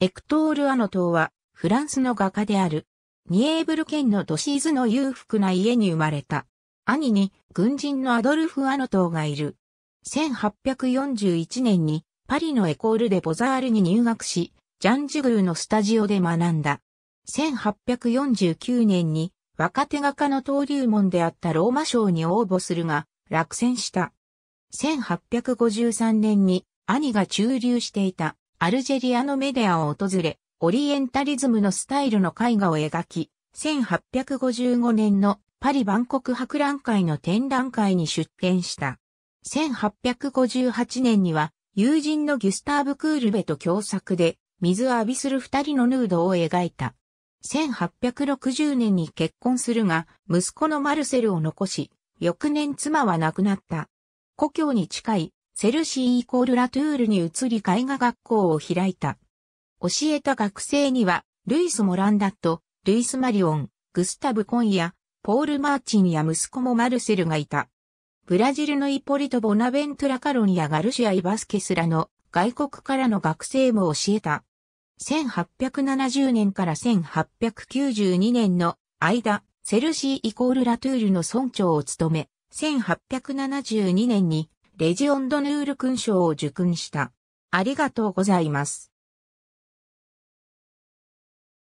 エクトール・アノ島は、フランスの画家である、ニエーブル県のドシーズの裕福な家に生まれた。兄に、軍人のアドルフ・アノ島がいる。1841年に、パリのエコールでボザールに入学し、ジャン・ジュグーのスタジオで学んだ。1849年に、若手画家の登竜門であったローマ賞に応募するが、落選した。1853年に、兄が駐留していたアルジェリアのメディアを訪れ、オリエンタリズムのスタイルの絵画を描き、1855年のパリ万国博覧会の展覧会に出展した。1858年には、友人のギュスターブ・クールベと共作で、水を浴びする二人のヌードを描いた。1860年に結婚するが、息子のマルセルを残し、翌年妻は亡くなった。故郷に近いセルシーイコールラトゥールに移り絵画学校を開いた。教えた学生には、ルイス・モランダット、ルイス・マリオン、グスタブ・コンや、ポール・マーチンや息子もマルセルがいた。ブラジルのイポリト・ボナベントラ・カロニやガルシア・イバスケスらの外国からの学生も教えた。1870年から1892年の間、セルシーイコールラトゥールの村長を務め、1872年にレジオンドヌール勲章を受勲した。ありがとうございます。